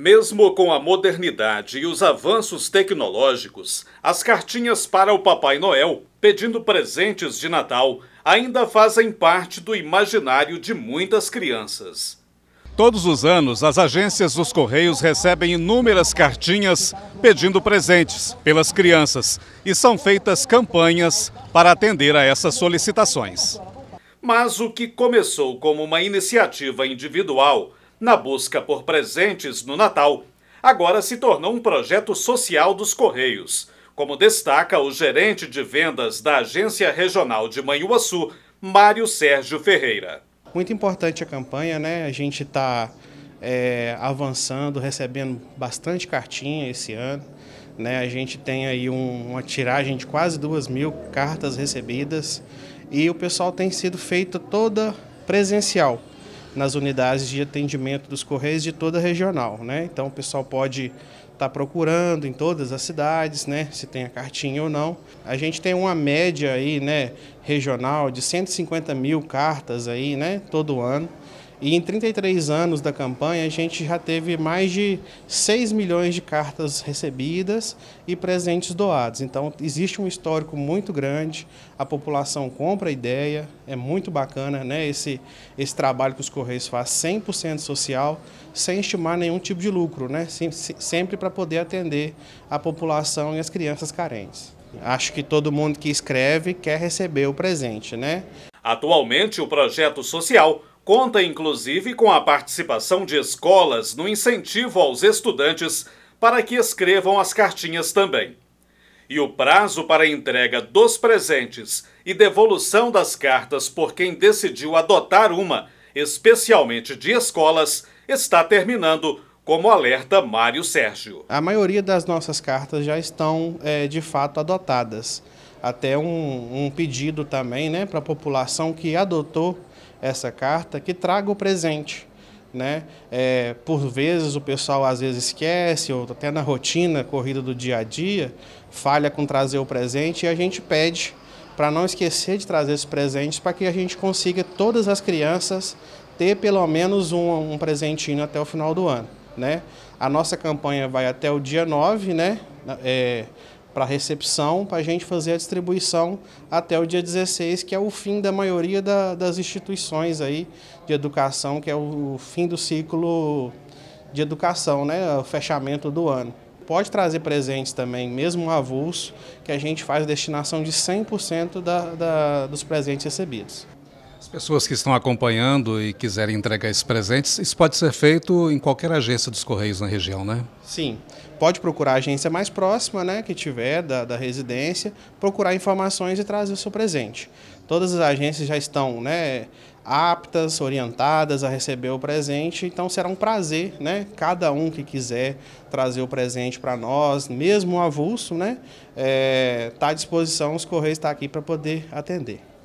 Mesmo com a modernidade e os avanços tecnológicos, as cartinhas para o Papai Noel pedindo presentes de Natal ainda fazem parte do imaginário de muitas crianças. Todos os anos, as agências dos Correios recebem inúmeras cartinhas pedindo presentes pelas crianças e são feitas campanhas para atender a essas solicitações. Mas o que começou como uma iniciativa individual na busca por presentes no Natal, agora se tornou um projeto social dos Correios, como destaca o gerente de vendas da Agência Regional de Manhuaçu, Mário Sérgio Ferreira. Muito importante a campanha, né? A gente está é, avançando, recebendo bastante cartinha esse ano. Né? A gente tem aí um, uma tiragem de quase duas mil cartas recebidas e o pessoal tem sido feito toda presencial nas unidades de atendimento dos Correios de toda a regional. Né? Então, o pessoal pode está procurando em todas as cidades, né, se tem a cartinha ou não. A gente tem uma média aí, né, regional de 150 mil cartas aí, né, todo ano. E em 33 anos da campanha, a gente já teve mais de 6 milhões de cartas recebidas e presentes doados. Então, existe um histórico muito grande, a população compra a ideia, é muito bacana né? esse, esse trabalho que os Correios faz 100% social sem estimar nenhum tipo de lucro, né? sempre para poder atender a população e as crianças carentes. Acho que todo mundo que escreve quer receber o presente, né? Atualmente, o projeto social conta inclusive com a participação de escolas no incentivo aos estudantes para que escrevam as cartinhas também. E o prazo para entrega dos presentes e devolução das cartas por quem decidiu adotar uma especialmente de escolas, está terminando, como alerta Mário Sérgio. A maioria das nossas cartas já estão, é, de fato, adotadas. Até um, um pedido também né, para a população que adotou essa carta, que traga o presente. Né? É, por vezes o pessoal às vezes esquece, ou até na rotina, corrida do dia a dia, falha com trazer o presente e a gente pede para não esquecer de trazer esses presentes para que a gente consiga todas as crianças ter pelo menos um, um, presentinho até o final do ano. Né? A nossa campanha vai até o dia 9 né? É, para recepção, para a gente fazer a distribuição até o dia 16, que é o fim da maioria da, das instituições aí de educação, que é o, o fim do ciclo de educação, né? o fechamento do ano pode trazer presentes também, mesmo um avulso, que a gente faz destinação de 100% da, da, dos presentes recebidos. As pessoas que estão acompanhando e quiserem entregar esses presentes, isso pode ser feito em qualquer agência dos Correios na região, né? Sim. Pode procurar a agência mais próxima, né, que tiver da, da residência, procurar informações e trazer o seu presente. Todas as agências já estão, né, aptas, orientadas a receber o presente. Então será um prazer, né? Cada um que quiser trazer o presente para nós, mesmo avulso, né? Está eh, é, à disposição, os Correios estão tá aqui para poder atender.